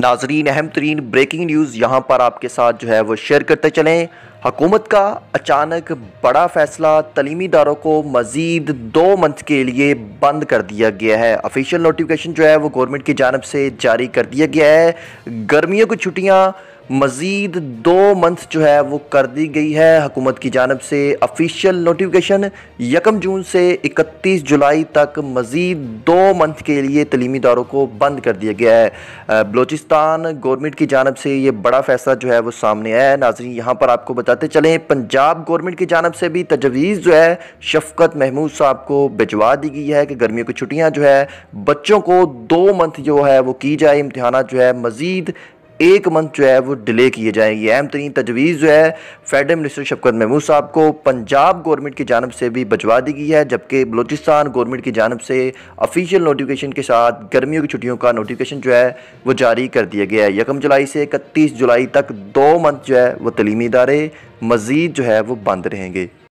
नाजरीन अहम तरीन ब्रेकिंग न्यूज़ यहाँ पर आपके साथ जो है वो शेयर करते चलें हकूमत का अचानक बड़ा फैसला तलीमी इदारों को मज़ीद दो मंथ के लिए बंद कर दिया गया है ऑफिशियल नोटिफिकेशन जो है वो गवर्नमेंट की जानब से जारी कर दिया गया है गर्मियों की छुट्टियाँ मज़ीद दो मंथ जो है वो कर दी गई है हकूमत की जानब से ऑफिशियल नोटिफिकेशन यकम जून से 31 जुलाई तक मज़ीद दो मंथ के लिए तलीमी इदारों को बंद कर दिया गया है बलोचिस्तान गवर्नमेंट की जानब से ये बड़ा फैसला जो है वो सामने आया है नाजरी यहाँ पर आपको बता बताते चलें पंजाब गवर्नमेंट की जानब से भी तजवीज़ जो है शफकत महमूद साहब को भिजवा दी गई है कि गर्मियों की छुट्टियाँ जो है बच्चों को दो मंथ जो है वो की जाए इम्तहाना जो है मज़ीद एक मंथ जो है वो डिले किए जाएंगे अहम तरीन तजवीज़ जो है फेडरल मिनिस्टर शफकत महमूद साहब को पंजाब गवर्नमेंट की जानब से भी बचवा दी गई है जबकि बलोचिस्तान गवर्नमेंट की जानब से ऑफिशियल नोटिफिकेशन के साथ गर्मियों की छुट्टियों का नोटिफिकेशन जो है वो जारी कर दिया गया है यकम जुलाई से इकतीस जुलाई तक दो मंथ जो है वह तलीमी इदारे मज़ीद जो है वो बंद रहेंगे